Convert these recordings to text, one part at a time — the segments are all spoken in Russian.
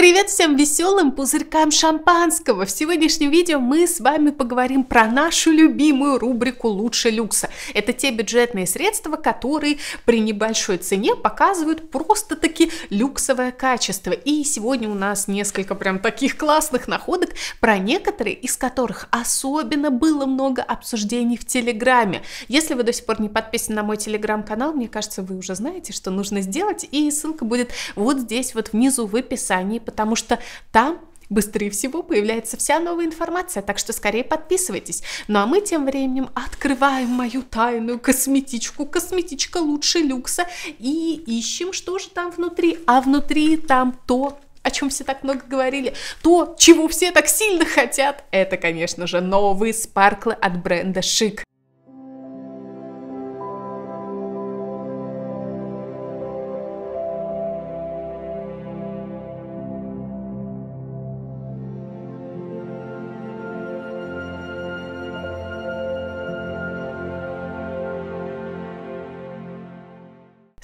Привет всем веселым пузырькам шампанского! В сегодняшнем видео мы с вами поговорим про нашу любимую рубрику «Лучше люкса». Это те бюджетные средства, которые при небольшой цене показывают просто-таки люксовое качество. И сегодня у нас несколько прям таких классных находок, про некоторые из которых особенно было много обсуждений в Телеграме. Если вы до сих пор не подписаны на мой Телеграм-канал, мне кажется, вы уже знаете, что нужно сделать, и ссылка будет вот здесь вот внизу в описании, потому что там быстрее всего появляется вся новая информация, так что скорее подписывайтесь. Ну а мы тем временем открываем мою тайную косметичку, косметичка лучше люкса, и ищем, что же там внутри. А внутри там то, о чем все так много говорили, то, чего все так сильно хотят, это, конечно же, новые спарклы от бренда Шик.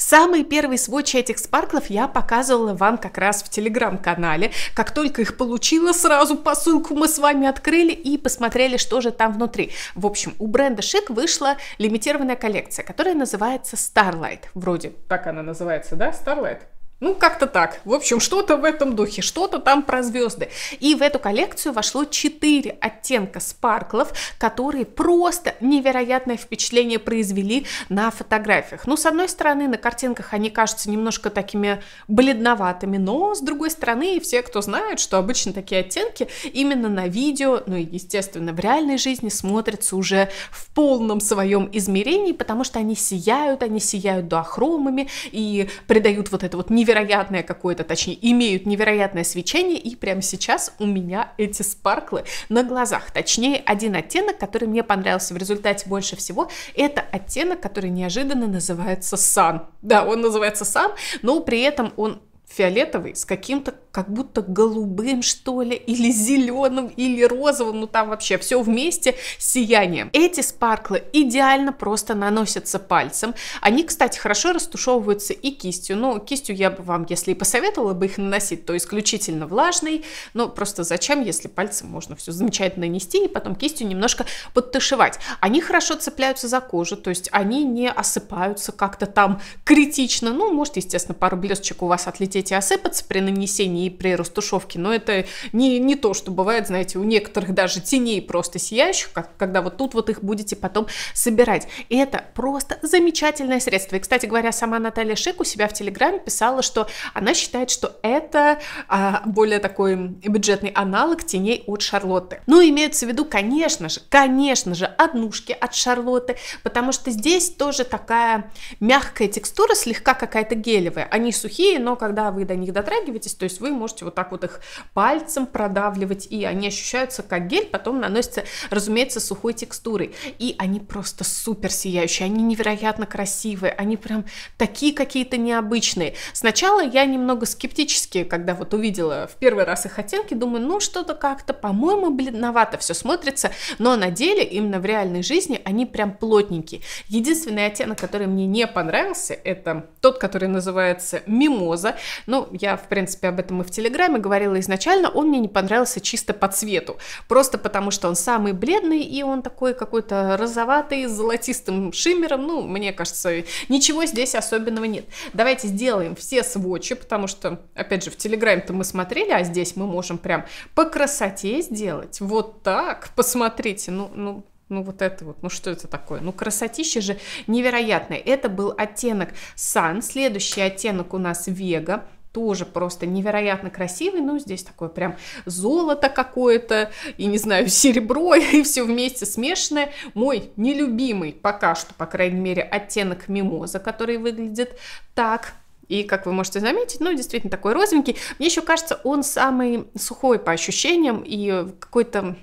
Самый первый сводч этих спарклов я показывала вам как раз в телеграм-канале. Как только их получила, сразу посылку мы с вами открыли и посмотрели, что же там внутри. В общем, у бренда Шик вышла лимитированная коллекция, которая называется Starlight. Вроде так она называется, да? Starlight? Ну, как-то так. В общем, что-то в этом духе, что-то там про звезды. И в эту коллекцию вошло 4 оттенка спарклов, которые просто невероятное впечатление произвели на фотографиях. Ну, с одной стороны, на картинках они кажутся немножко такими бледноватыми, но с другой стороны, все, кто знает, что обычно такие оттенки именно на видео, ну и, естественно, в реальной жизни смотрятся уже в полном своем измерении, потому что они сияют, они сияют дуохромами и придают вот это вот невероятное невероятное какое-то, точнее, имеют невероятное свечение, и прямо сейчас у меня эти спарклы на глазах. Точнее, один оттенок, который мне понравился в результате больше всего, это оттенок, который неожиданно называется Сан. Да, он называется Сан, но при этом он фиолетовый с каким-то как будто голубым, что ли, или зеленым, или розовым, ну там вообще все вместе с сиянием. Эти спарклы идеально просто наносятся пальцем. Они, кстати, хорошо растушевываются и кистью. Ну, кистью я бы вам, если и посоветовала бы их наносить, то исключительно влажной Но просто зачем, если пальцем можно все замечательно нанести и потом кистью немножко подтушевать. Они хорошо цепляются за кожу, то есть они не осыпаются как-то там критично. Ну, может, естественно, пару блесточек у вас отлететь эти осыпаться при нанесении и при растушевке, но это не, не то, что бывает, знаете, у некоторых даже теней просто сияющих, как, когда вот тут вот их будете потом собирать. И это просто замечательное средство. И, кстати говоря, сама Наталья Шик у себя в Телеграме писала, что она считает, что это а, более такой бюджетный аналог теней от Шарлотты. Ну, имеется в виду, конечно же, конечно же, однушки от Шарлотты, потому что здесь тоже такая мягкая текстура, слегка какая-то гелевая. Они сухие, но когда вы до них дотрагиваетесь, то есть вы можете вот так вот их пальцем продавливать, и они ощущаются как гель, потом наносится, разумеется, сухой текстурой. И они просто супер сияющие, они невероятно красивые, они прям такие какие-то необычные. Сначала я немного скептически, когда вот увидела в первый раз их оттенки, думаю, ну что-то как-то, по-моему, бледновато все смотрится, но на деле, именно в реальной жизни, они прям плотненькие. Единственный оттенок, который мне не понравился, это тот, который называется мимоза. Ну, я, в принципе, об этом и в Телеграме говорила изначально, он мне не понравился чисто по цвету, просто потому что он самый бледный, и он такой какой-то розоватый, с золотистым шиммером, ну, мне кажется, ничего здесь особенного нет. Давайте сделаем все сводчи, потому что, опять же, в Телеграме-то мы смотрели, а здесь мы можем прям по красоте сделать, вот так, посмотрите, ну, ну, ну вот это вот, ну что это такое? Ну красотища же невероятная. Это был оттенок Сан, следующий оттенок у нас Вега тоже просто невероятно красивый, ну, здесь такое прям золото какое-то, и, не знаю, серебро, и все вместе смешанное. Мой нелюбимый пока что, по крайней мере, оттенок мимоза, который выглядит так, и, как вы можете заметить, ну, действительно такой розовенький. Мне еще кажется, он самый сухой по ощущениям и какой-то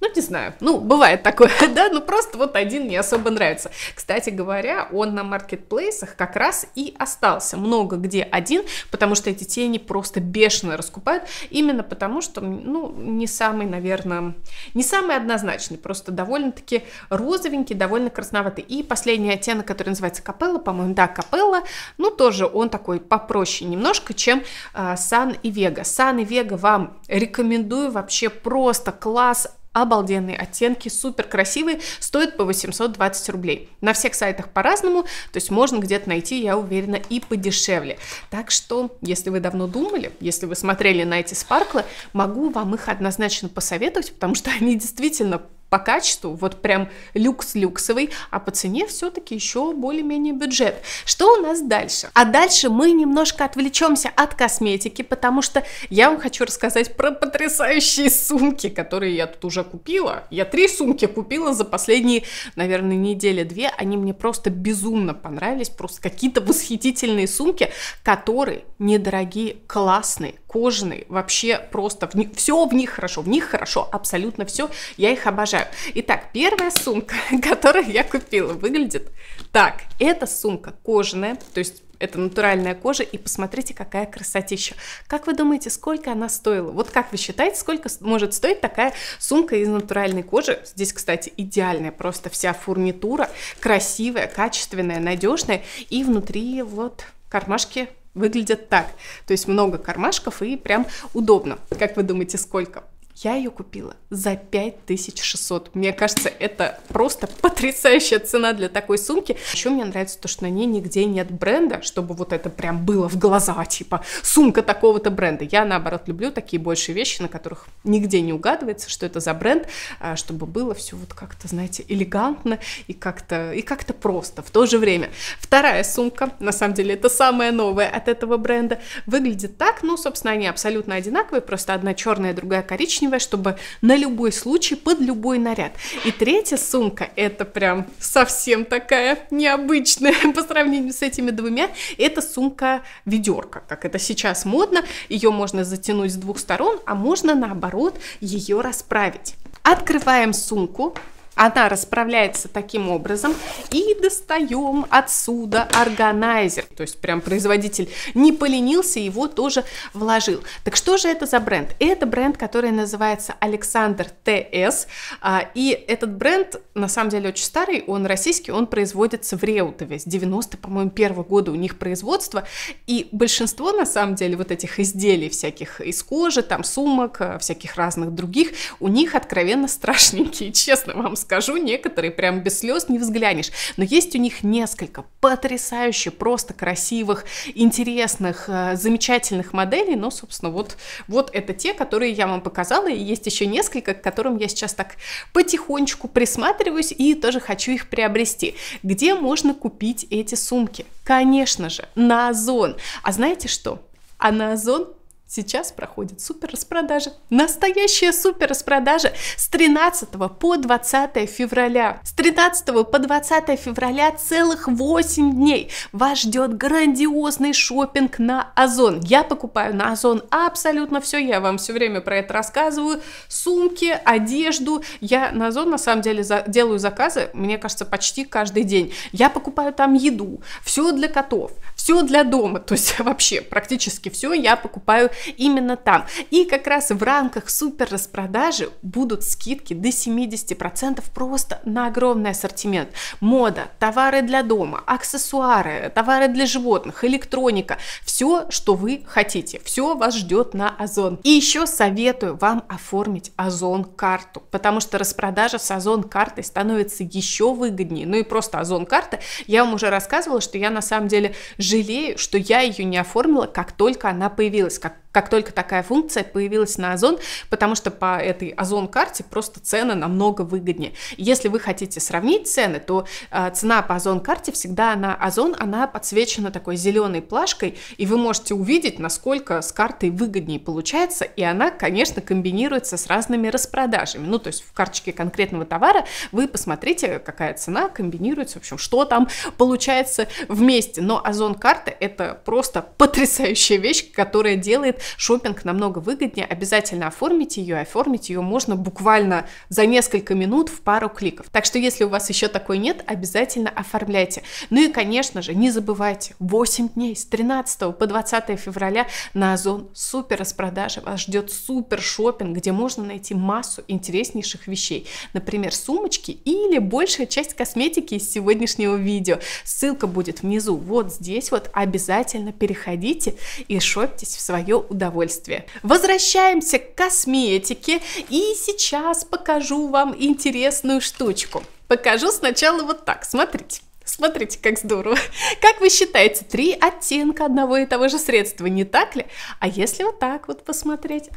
ну, не знаю. Ну, бывает такое, да? Ну, просто вот один не особо нравится. Кстати говоря, он на маркетплейсах как раз и остался. Много где один, потому что эти тени просто бешено раскупают. Именно потому, что, ну, не самый, наверное, не самый однозначный. Просто довольно-таки розовенький, довольно красноватый. И последний оттенок, который называется капелла, по-моему, да, капелла. Ну, тоже он такой попроще немножко, чем а, Сан и Вега. Сан и Вега вам рекомендую вообще просто класс обалденные оттенки, супер красивые, стоят по 820 рублей. На всех сайтах по-разному, то есть можно где-то найти, я уверена, и подешевле. Так что, если вы давно думали, если вы смотрели на эти спарклы, могу вам их однозначно посоветовать, потому что они действительно по качеству вот прям люкс-люксовый, а по цене все-таки еще более-менее бюджет. Что у нас дальше? А дальше мы немножко отвлечемся от косметики, потому что я вам хочу рассказать про потрясающие сумки, которые я тут уже купила. Я три сумки купила за последние, наверное, недели-две. Они мне просто безумно понравились, просто какие-то восхитительные сумки, которые недорогие, классные, кожаные, вообще просто в них, все в них хорошо, в них хорошо, абсолютно все. Я их обожаю обожаю. Итак, первая сумка, которую я купила, выглядит так. Это сумка кожаная, то есть это натуральная кожа, и посмотрите, какая красотища. Как вы думаете, сколько она стоила? Вот как вы считаете, сколько может стоить такая сумка из натуральной кожи? Здесь, кстати, идеальная просто вся фурнитура, красивая, качественная, надежная, и внутри вот кармашки выглядят так. То есть много кармашков и прям удобно. Как вы думаете, сколько? Я ее купила за 5600. Мне кажется, это просто потрясающая цена для такой сумки. Еще мне нравится то, что на ней нигде нет бренда, чтобы вот это прям было в глаза, типа сумка такого-то бренда. Я, наоборот, люблю такие большие вещи, на которых нигде не угадывается, что это за бренд, а, чтобы было все вот как-то, знаете, элегантно и как-то и как-то просто в то же время. Вторая сумка, на самом деле, это самая новая от этого бренда, выглядит так, ну, собственно, они абсолютно одинаковые, просто одна черная, другая коричневая, коричневая, чтобы на любой случай, под любой наряд. И третья сумка, это прям совсем такая необычная по сравнению с этими двумя, это сумка-ведерка, как это сейчас модно, ее можно затянуть с двух сторон, а можно наоборот ее расправить. Открываем сумку, она расправляется таким образом. И достаем отсюда органайзер. То есть прям производитель не поленился, его тоже вложил. Так что же это за бренд? Это бренд, который называется Александр ТС. А, и этот бренд, на самом деле, очень старый. Он российский, он производится в Реутове. С 90, по-моему, первого года у них производство. И большинство, на самом деле, вот этих изделий всяких из кожи, там сумок, э, всяких разных других, у них откровенно страшненькие, честно вам скажу скажу, некоторые прям без слез не взглянешь. Но есть у них несколько потрясающе просто красивых, интересных, э, замечательных моделей. Но, собственно, вот, вот это те, которые я вам показала. И есть еще несколько, к которым я сейчас так потихонечку присматриваюсь и тоже хочу их приобрести. Где можно купить эти сумки? Конечно же, на Озон. А знаете что? А на Озон Сейчас проходит супер распродажа. Настоящая супер распродажа с 13 по 20 февраля. С 13 по 20 февраля целых 8 дней вас ждет грандиозный шопинг на Озон. Я покупаю на Озон абсолютно все, я вам все время про это рассказываю. Сумки, одежду. Я на Озон на самом деле за делаю заказы, мне кажется, почти каждый день. Я покупаю там еду, все для котов, все для дома. То есть вообще практически все я покупаю именно там. И как раз в рамках супер распродажи будут скидки до 70% просто на огромный ассортимент. Мода, товары для дома, аксессуары, товары для животных, электроника, все, что вы хотите, все вас ждет на Озон. И еще советую вам оформить Озон карту, потому что распродажа с Озон картой становится еще выгоднее. Ну и просто Озон карта, я вам уже рассказывала, что я на самом деле жалею, что я ее не оформила, как только она появилась, как как только такая функция появилась на Озон, потому что по этой Озон-карте просто цены намного выгоднее. Если вы хотите сравнить цены, то э, цена по Озон-карте всегда на Озон, она подсвечена такой зеленой плашкой, и вы можете увидеть, насколько с картой выгоднее получается, и она, конечно, комбинируется с разными распродажами. Ну, то есть в карточке конкретного товара вы посмотрите, какая цена комбинируется, в общем, что там получается вместе. Но Озон-карта это просто потрясающая вещь, которая делает шопинг намного выгоднее, обязательно оформите ее, оформить ее можно буквально за несколько минут в пару кликов. Так что если у вас еще такой нет, обязательно оформляйте. Ну и, конечно же, не забывайте, 8 дней с 13 по 20 февраля на Озон супер распродажи вас ждет супер шопинг, где можно найти массу интереснейших вещей. Например, сумочки или большая часть косметики из сегодняшнего видео. Ссылка будет внизу вот здесь вот. Обязательно переходите и шопьтесь в свое удовольствие. Возвращаемся к косметике и сейчас покажу вам интересную штучку. Покажу сначала вот так, смотрите. Смотрите, как здорово. Как вы считаете, три оттенка одного и того же средства, не так ли? А если вот так вот посмотреть?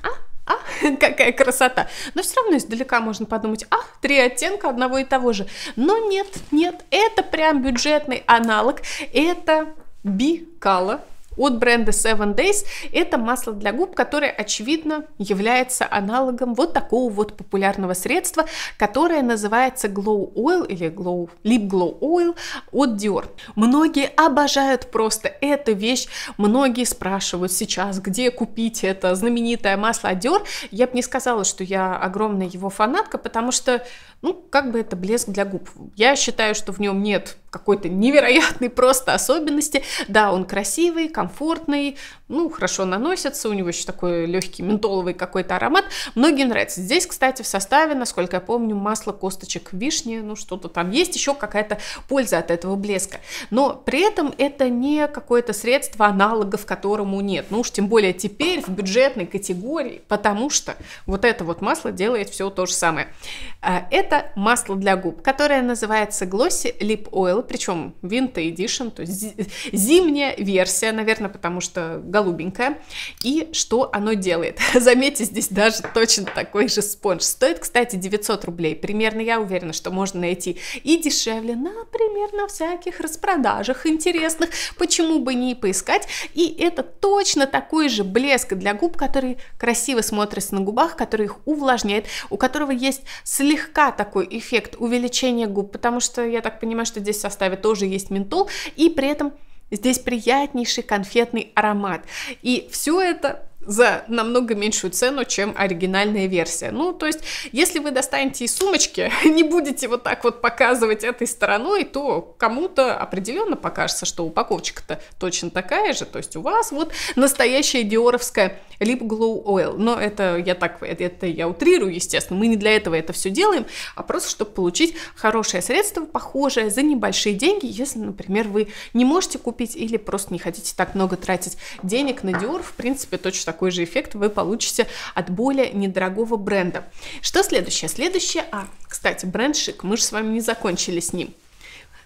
А, а, какая красота. Но все равно издалека можно подумать, а, три оттенка одного и того же. Но нет, нет, это прям бюджетный аналог, это бикала от бренда Seven Days. Это масло для губ, которое, очевидно, является аналогом вот такого вот популярного средства, которое называется Glow Oil или Glow, Lip Glow Oil от Dior. Многие обожают просто эту вещь, многие спрашивают сейчас, где купить это знаменитое масло от Dior. Я бы не сказала, что я огромная его фанатка, потому что, ну, как бы это блеск для губ. Я считаю, что в нем нет какой-то невероятной просто особенности. Да, он красивый, комфортный, ну, хорошо наносится, у него еще такой легкий ментоловый какой-то аромат. Многим нравится. Здесь, кстати, в составе, насколько я помню, масло косточек вишни, ну, что-то там есть, еще какая-то польза от этого блеска. Но при этом это не какое-то средство, аналогов которому нет. Ну уж тем более теперь в бюджетной категории, потому что вот это вот масло делает все то же самое. А, это это масло для губ, которое называется Glossy Lip Oil, причем Winter Edition, то есть зимняя версия, наверное, потому что голубенькая. И что оно делает? Заметьте, здесь даже точно такой же спонж. Стоит, кстати, 900 рублей. Примерно я уверена, что можно найти и дешевле, например, на всяких распродажах интересных. Почему бы не поискать? И это точно такой же блеск для губ, который красиво смотрится на губах, который их увлажняет, у которого есть слегка такой эффект увеличения губ, потому что я так понимаю, что здесь в составе тоже есть ментол, и при этом здесь приятнейший конфетный аромат. И все это за намного меньшую цену, чем оригинальная версия. Ну, то есть, если вы достанете из сумочки, не будете вот так вот показывать этой стороной, то кому-то определенно покажется, что упаковочка-то точно такая же. То есть, у вас вот настоящая диоровская Lip Glow Oil. Но это я так, это, это я утрирую, естественно. Мы не для этого это все делаем, а просто, чтобы получить хорошее средство, похожее, за небольшие деньги, если, например, вы не можете купить или просто не хотите так много тратить денег на Dior, в принципе, точно такой же эффект вы получите от более недорогого бренда. Что следующее? Следующее, а, кстати, бренд Шик, мы же с вами не закончили с ним.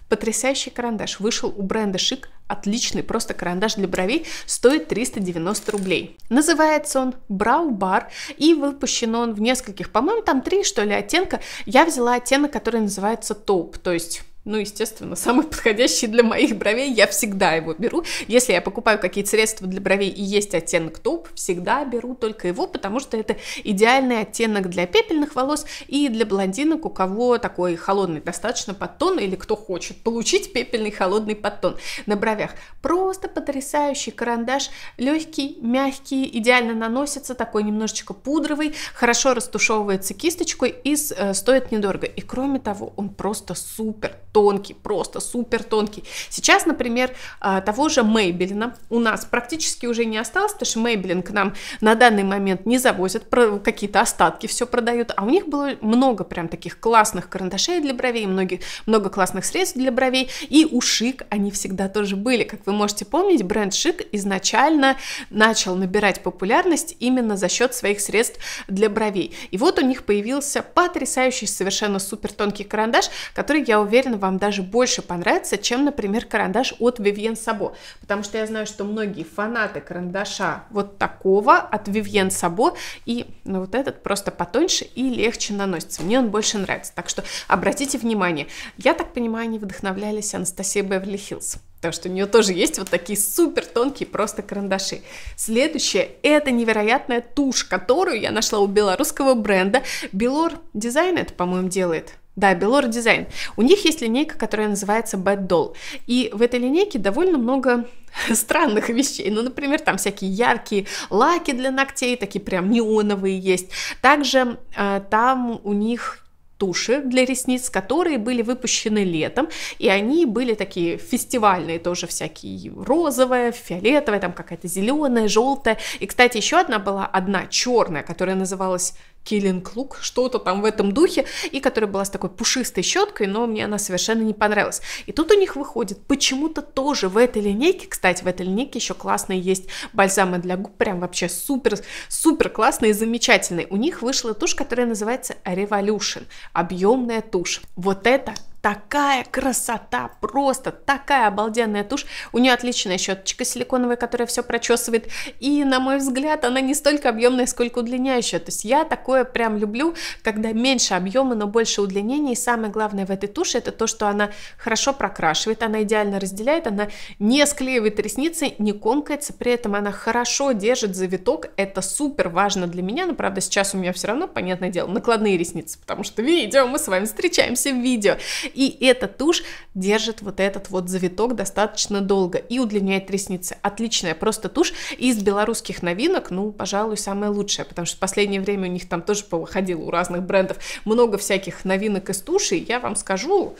Потрясающий карандаш. Вышел у бренда Шик отличный просто карандаш для бровей, стоит 390 рублей. Называется он Brow Bar и выпущен он в нескольких, по-моему, там три что ли оттенка. Я взяла оттенок, который называется Top, то есть ну, естественно, самый подходящий для моих бровей, я всегда его беру. Если я покупаю какие-то средства для бровей и есть оттенок топ, всегда беру только его, потому что это идеальный оттенок для пепельных волос и для блондинок, у кого такой холодный достаточно подтон, или кто хочет получить пепельный холодный подтон на бровях. Просто потрясающий карандаш, легкий, мягкий, идеально наносится, такой немножечко пудровый, хорошо растушевывается кисточкой и э, стоит недорого. И кроме того, он просто супер тонкий, просто супер тонкий. Сейчас, например, а, того же Мейбелина у нас практически уже не осталось, потому что Мейбелин к нам на данный момент не завозят, какие-то остатки все продают, а у них было много прям таких классных карандашей для бровей, многие, много классных средств для бровей, и у Шик они всегда тоже были. Как вы можете помнить, бренд Шик изначально начал набирать популярность именно за счет своих средств для бровей. И вот у них появился потрясающий, совершенно супер тонкий карандаш, который, я уверена, вам даже больше понравится, чем, например, карандаш от Vivienne Sabo. Потому что я знаю, что многие фанаты карандаша вот такого от Vivienne Sabo, и ну, вот этот просто потоньше и легче наносится. Мне он больше нравится. Так что обратите внимание. Я так понимаю, они вдохновлялись Анастасией Беверли Хиллз потому что у нее тоже есть вот такие супер тонкие просто карандаши. Следующее – это невероятная тушь, которую я нашла у белорусского бренда. Белор Дизайн это, по-моему, делает. Да, Белор Дизайн. У них есть линейка, которая называется Bad Doll. И в этой линейке довольно много странных вещей. Ну, например, там всякие яркие лаки для ногтей, такие прям неоновые есть. Также э, там у них туши для ресниц, которые были выпущены летом, и они были такие фестивальные тоже всякие, розовая, фиолетовая, там какая-то зеленая, желтая. И, кстати, еще одна была, одна черная, которая называлась Killing Look, что-то там в этом духе, и которая была с такой пушистой щеткой, но мне она совершенно не понравилась. И тут у них выходит почему-то тоже в этой линейке, кстати, в этой линейке еще классные есть бальзамы для губ, прям вообще супер, супер классные и замечательные. У них вышла тушь, которая называется Revolution, объемная тушь. Вот это такая красота, просто такая обалденная тушь. У нее отличная щеточка силиконовая, которая все прочесывает. И, на мой взгляд, она не столько объемная, сколько удлиняющая. То есть я такое прям люблю, когда меньше объема, но больше удлинения. И самое главное в этой туши, это то, что она хорошо прокрашивает, она идеально разделяет, она не склеивает ресницы, не комкается, при этом она хорошо держит завиток. Это супер важно для меня, но, правда, сейчас у меня все равно, понятное дело, накладные ресницы, потому что видео, мы с вами встречаемся в видео. И эта тушь держит вот этот вот завиток достаточно долго и удлиняет ресницы. Отличная просто тушь. Из белорусских новинок, ну, пожалуй, самая лучшая, потому что в последнее время у них там тоже повыходило у разных брендов много всяких новинок из туши. Я вам скажу,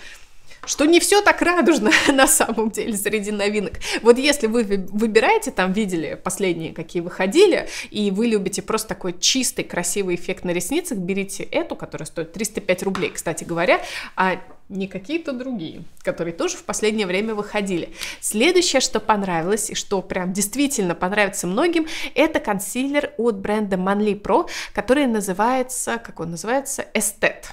что не все так радужно на самом деле среди новинок. Вот если вы выбираете, там видели последние, какие выходили, и вы любите просто такой чистый, красивый эффект на ресницах, берите эту, которая стоит 305 рублей, кстати говоря, а не какие-то другие, которые тоже в последнее время выходили. Следующее, что понравилось и что прям действительно понравится многим, это консилер от бренда Manly Pro, который называется, как он называется, Estet.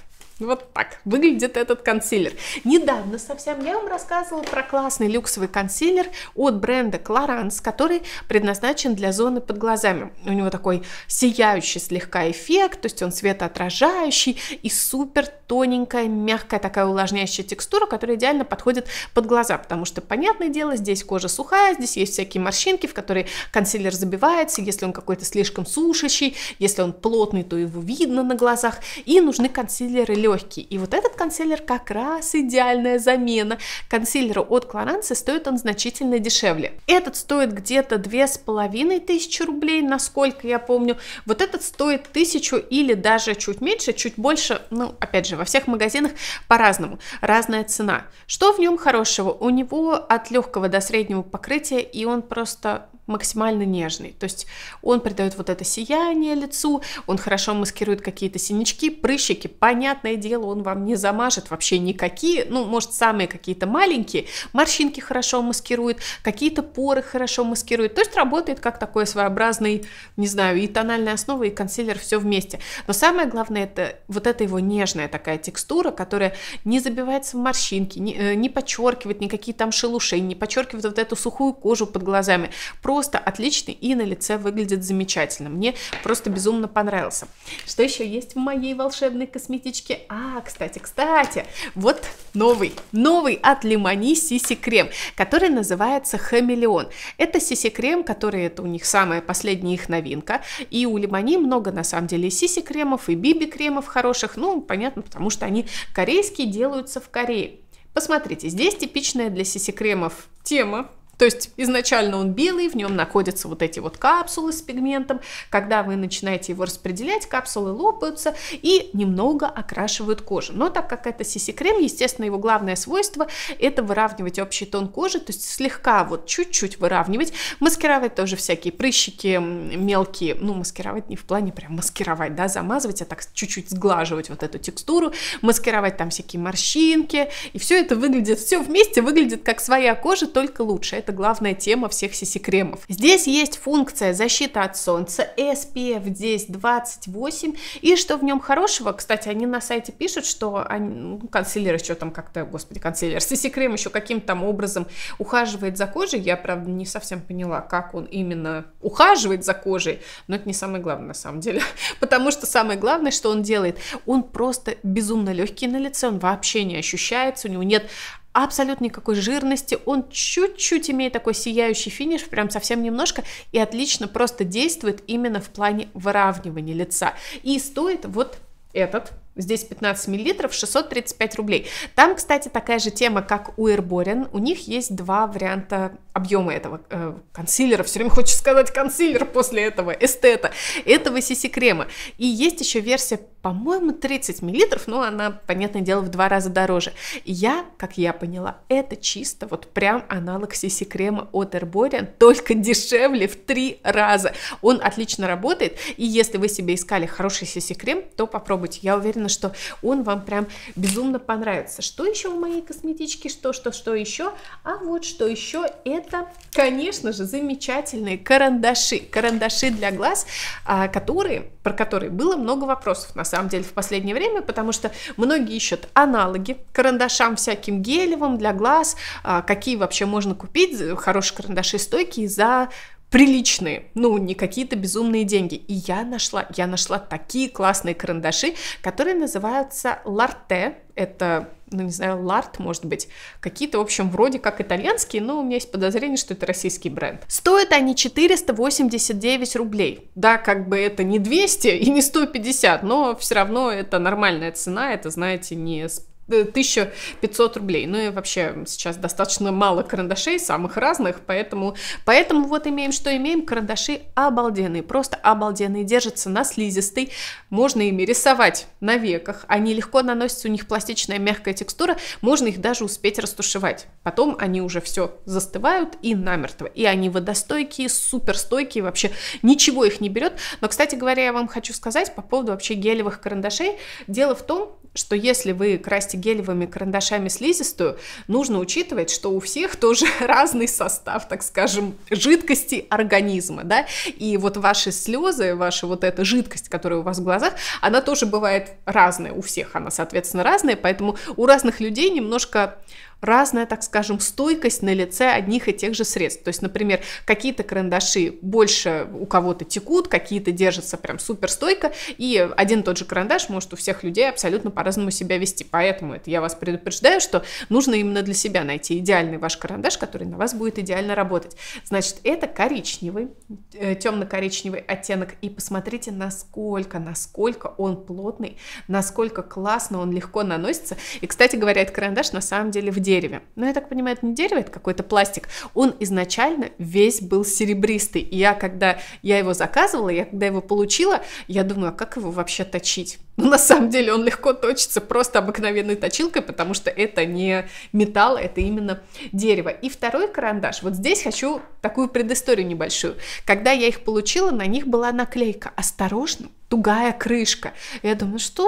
Вот так выглядит этот консилер. Недавно совсем я вам рассказывала про классный люксовый консилер от бренда Clarins, который предназначен для зоны под глазами. У него такой сияющий слегка эффект, то есть он светоотражающий и супер тоненькая, мягкая такая увлажняющая текстура, которая идеально подходит под глаза, потому что, понятное дело, здесь кожа сухая, здесь есть всякие морщинки, в которые консилер забивается, если он какой-то слишком сушащий, если он плотный, то его видно на глазах, и нужны консилеры легкий. И вот этот консилер как раз идеальная замена. Консилеру от Клоранса стоит он значительно дешевле. Этот стоит где-то две с половиной тысячи рублей, насколько я помню. Вот этот стоит тысячу или даже чуть меньше, чуть больше. Ну, опять же, во всех магазинах по-разному. Разная цена. Что в нем хорошего? У него от легкого до среднего покрытия, и он просто максимально нежный. То есть он придает вот это сияние лицу, он хорошо маскирует какие-то синячки, прыщики. Понятное дело он вам не замажет вообще никакие, ну, может, самые какие-то маленькие, морщинки хорошо маскирует, какие-то поры хорошо маскирует, то есть работает как такой своеобразный, не знаю, и тональная основа, и консилер, все вместе. Но самое главное, это вот эта его нежная такая текстура, которая не забивается в морщинки, не, э, не подчеркивает никакие там шелушения не подчеркивает вот эту сухую кожу под глазами. Просто отличный и на лице выглядит замечательно. Мне просто безумно понравился. Что еще есть в моей волшебной косметичке? А, кстати, кстати, вот новый, новый от Лимони сиси-крем, который называется Хамелеон. Это сиси-крем, который это у них самая последняя их новинка, и у Лимони много на самом деле сиси-кремов и биби-кремов хороших, ну, понятно, потому что они корейские, делаются в Корее. Посмотрите, здесь типичная для сиси-кремов тема, то есть изначально он белый, в нем находятся вот эти вот капсулы с пигментом. Когда вы начинаете его распределять, капсулы лопаются и немного окрашивают кожу. Но так как это CC-крем, естественно, его главное свойство – это выравнивать общий тон кожи, то есть слегка вот чуть-чуть выравнивать, маскировать тоже всякие прыщики мелкие, ну маскировать не в плане прям маскировать, да, замазывать, а так чуть-чуть сглаживать вот эту текстуру, маскировать там всякие морщинки, и все это выглядит, все вместе выглядит как своя кожа, только лучше это главная тема всех сиси кремов Здесь есть функция защита от солнца SPF 10 28, и что в нем хорошего, кстати, они на сайте пишут, что они, ну, консилер еще там как-то, господи, консилер, сиси крем еще каким-то там образом ухаживает за кожей, я, правда, не совсем поняла, как он именно ухаживает за кожей, но это не самое главное на самом деле, потому что самое главное, что он делает, он просто безумно легкий на лице, он вообще не ощущается, у него нет абсолютно никакой жирности, он чуть-чуть имеет такой сияющий финиш, прям совсем немножко, и отлично просто действует именно в плане выравнивания лица. И стоит вот этот Здесь 15 мл, 635 рублей. Там, кстати, такая же тема, как у Airborne. У них есть два варианта объемы этого э, консилера, все время хочешь сказать консилер после этого, эстета, этого CC-крема. И есть еще версия, по-моему, 30 мл, но она, понятное дело, в два раза дороже. я, как я поняла, это чисто вот прям аналог CC-крема от Herborian, только дешевле в три раза. Он отлично работает, и если вы себе искали хороший CC-крем, то попробуйте. Я уверена, что он вам прям безумно понравится. Что еще в моей косметичке что, что, что еще? А вот что еще, это это, конечно же, замечательные карандаши. Карандаши для глаз, а, которые, про которые было много вопросов, на самом деле, в последнее время, потому что многие ищут аналоги карандашам всяким гелевым для глаз, а, какие вообще можно купить, хорошие карандаши стойкие за приличные, ну, не какие-то безумные деньги. И я нашла, я нашла такие классные карандаши, которые называются ларте, это ну, не знаю, Ларт, может быть, какие-то, в общем, вроде как итальянские, но у меня есть подозрение, что это российский бренд. Стоят они 489 рублей. Да, как бы это не 200 и не 150, но все равно это нормальная цена, это, знаете, не 1500 рублей. Ну и вообще сейчас достаточно мало карандашей, самых разных, поэтому, поэтому вот имеем, что имеем. Карандаши обалденные, просто обалденные, держатся на слизистой. Можно ими рисовать на веках, они легко наносятся, у них пластичная мягкая текстура, можно их даже успеть растушевать. Потом они уже все застывают и намертво. И они водостойкие, суперстойкие, вообще ничего их не берет. Но, кстати говоря, я вам хочу сказать по поводу вообще гелевых карандашей. Дело в том, что если вы красите гелевыми карандашами слизистую, нужно учитывать, что у всех тоже разный состав, так скажем, жидкости организма, да, и вот ваши слезы, ваша вот эта жидкость, которая у вас в глазах, она тоже бывает разная у всех, она, соответственно, разная, поэтому у разных людей немножко разная, так скажем, стойкость на лице одних и тех же средств. То есть, например, какие-то карандаши больше у кого-то текут, какие-то держатся прям супер стойко, и один и тот же карандаш может у всех людей абсолютно по-разному себя вести. Поэтому это я вас предупреждаю, что нужно именно для себя найти идеальный ваш карандаш, который на вас будет идеально работать. Значит, это коричневый, э, темно-коричневый оттенок, и посмотрите, насколько, насколько он плотный, насколько классно он легко наносится. И, кстати говоря, этот карандаш на самом деле в деле дереве. Но я так понимаю, это не дерево, это какой-то пластик. Он изначально весь был серебристый. И я, когда я его заказывала, я когда его получила, я думаю, а как его вообще точить? Но ну, на самом деле он легко точится просто обыкновенной точилкой, потому что это не металл, это именно дерево. И второй карандаш. Вот здесь хочу такую предысторию небольшую. Когда я их получила, на них была наклейка «Осторожно, тугая крышка. Я думаю, что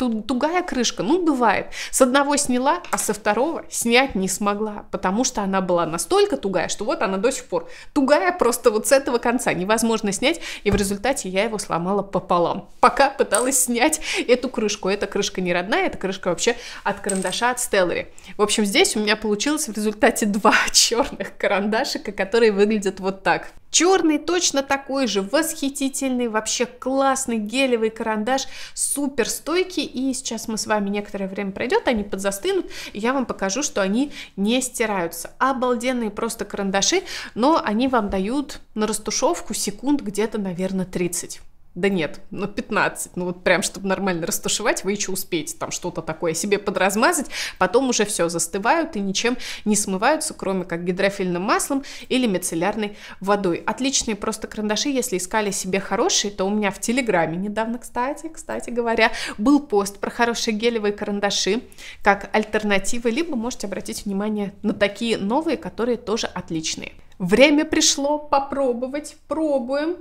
ну, тугая крышка? Ну, бывает. С одного сняла, а со второго снять не смогла, потому что она была настолько тугая, что вот она до сих пор тугая просто вот с этого конца. Невозможно снять, и в результате я его сломала пополам. Пока пыталась снять эту крышку. Эта крышка не родная, эта крышка вообще от карандаша от Stellary. В общем, здесь у меня получилось в результате два черных карандашика, которые выглядят вот так. Черный точно такой же, восхитительный, вообще классный, прекрасный гелевый карандаш, супер стойкий, и сейчас мы с вами некоторое время пройдет, они подзастынут, и я вам покажу, что они не стираются. Обалденные просто карандаши, но они вам дают на растушевку секунд где-то, наверное, 30 да нет, ну 15, ну вот прям, чтобы нормально растушевать, вы еще успеете там что-то такое себе подразмазать, потом уже все застывают и ничем не смываются, кроме как гидрофильным маслом или мицеллярной водой. Отличные просто карандаши, если искали себе хорошие, то у меня в Телеграме недавно, кстати, кстати говоря, был пост про хорошие гелевые карандаши как альтернативы, либо можете обратить внимание на такие новые, которые тоже отличные. Время пришло попробовать, пробуем.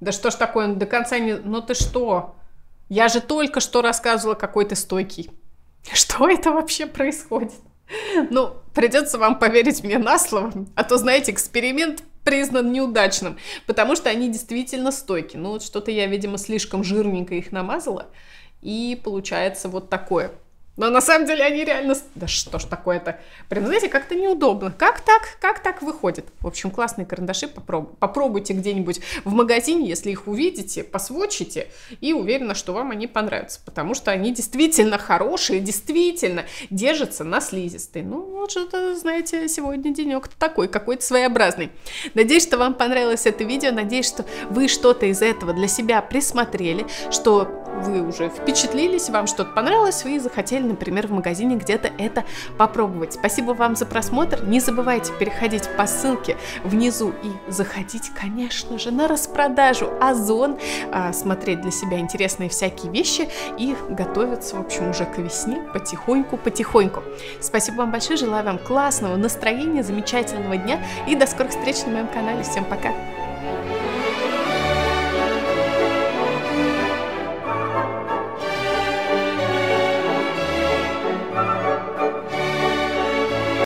Да что ж такое, до конца не... Ну ты что? Я же только что рассказывала, какой ты стойкий. Что это вообще происходит? Ну, придется вам поверить мне на слово, а то, знаете, эксперимент признан неудачным, потому что они действительно стойки. Ну, вот что-то я, видимо, слишком жирненько их намазала, и получается вот такое – но на самом деле они реально... Да что ж такое-то? Прям, ну, знаете, как-то неудобно. Как так? Как так выходит? В общем, классные карандаши. Попроб... Попробуйте где-нибудь в магазине, если их увидите, посвочите. И уверена, что вам они понравятся. Потому что они действительно хорошие, действительно держатся на слизистой. Ну, вот что-то, знаете, сегодня денек такой, какой-то своеобразный. Надеюсь, что вам понравилось это видео. Надеюсь, что вы что-то из этого для себя присмотрели. Что вы уже впечатлились, вам что-то понравилось, вы захотели, например, в магазине где-то это попробовать. Спасибо вам за просмотр. Не забывайте переходить по ссылке внизу и заходить, конечно же, на распродажу Озон, а, смотреть для себя интересные всякие вещи и готовиться, в общем, уже к весне потихоньку-потихоньку. Спасибо вам большое, желаю вам классного настроения, замечательного дня и до скорых встреч на моем канале. Всем пока!